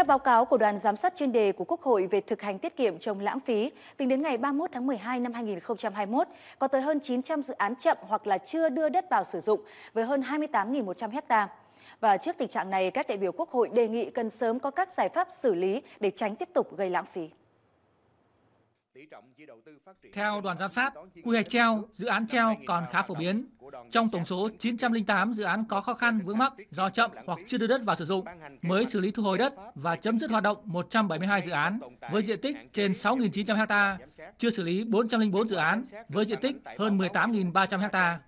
Theo báo cáo của đoàn giám sát chuyên đề của Quốc hội về thực hành tiết kiệm chống lãng phí, tính đến ngày 31 tháng 12 năm 2021, có tới hơn 900 dự án chậm hoặc là chưa đưa đất vào sử dụng với hơn 28.100 hecta. Và trước tình trạng này, các đại biểu Quốc hội đề nghị cần sớm có các giải pháp xử lý để tránh tiếp tục gây lãng phí. Theo đoàn giám sát, quy hoạch treo, dự án treo còn khá phổ biến. Trong tổng số 908 dự án có khó khăn vướng mắc do chậm hoặc chưa đưa đất vào sử dụng, mới xử lý thu hồi đất và chấm dứt hoạt động 172 dự án với diện tích trên 6.900 ha, chưa xử lý 404 dự án với diện tích hơn 18.300 ha.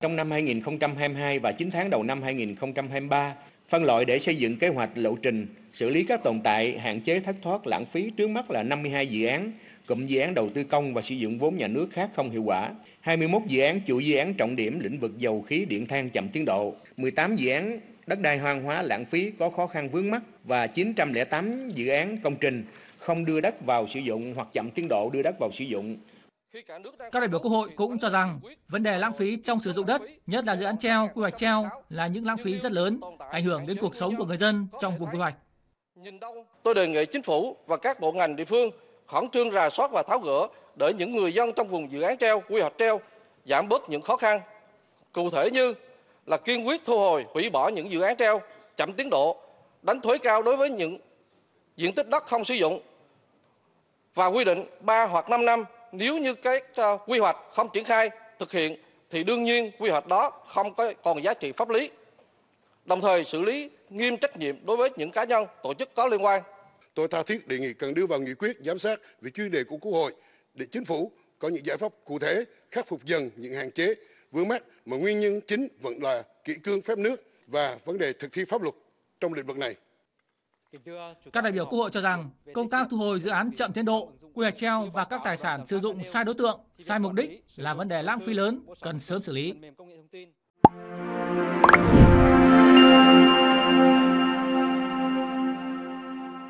Trong năm 2022 và 9 tháng đầu năm 2023, phân loại để xây dựng kế hoạch lộ trình xử lý các tồn tại hạn chế thất thoát lãng phí trước mắt là 52 dự án cụm dự án đầu tư công và sử dụng vốn nhà nước khác không hiệu quả, 21 dự án chủ dự án trọng điểm lĩnh vực dầu khí điện than chậm tiến độ, 18 dự án đất đai hoang hóa lãng phí có khó khăn vướng mắt và 908 dự án công trình không đưa đất vào sử dụng hoặc chậm tiến độ đưa đất vào sử dụng. Các đại biểu Quốc hội cũng cho rằng vấn đề lãng phí trong sử dụng đất, nhất là dự án treo, quy hoạch treo là những lãng phí rất lớn, ảnh hưởng đến cuộc sống của người dân trong vùng quy hoạch. Tôi đề nghị chính phủ và các bộ ngành địa phương khẩn trương rà soát và tháo gỡ để những người dân trong vùng dự án treo, quy hoạch treo giảm bớt những khó khăn. Cụ thể như là kiên quyết thu hồi, hủy bỏ những dự án treo chậm tiến độ, đánh thuế cao đối với những diện tích đất không sử dụng và quy định 3 hoặc 5 năm nếu như cái ờ, quy hoạch không triển khai thực hiện thì đương nhiên quy hoạch đó không có còn giá trị pháp lý. Đồng thời xử lý nghiêm trách nhiệm đối với những cá nhân, tổ chức có liên quan tôi tha thiết đề nghị cần đưa vào nghị quyết giám sát về chuyên đề của Quốc hội để chính phủ có những giải pháp cụ thể khắc phục dần những hạn chế vướng mắc mà nguyên nhân chính vẫn là kỷ cương phép nước và vấn đề thực thi pháp luật trong lĩnh vực này. Các đại biểu Quốc hội cho rằng công tác thu hồi dự án chậm tiến độ, quy hoạch treo và các tài sản sử dụng sai đối tượng, sai mục đích là vấn đề lãng phí lớn cần sớm xử lý.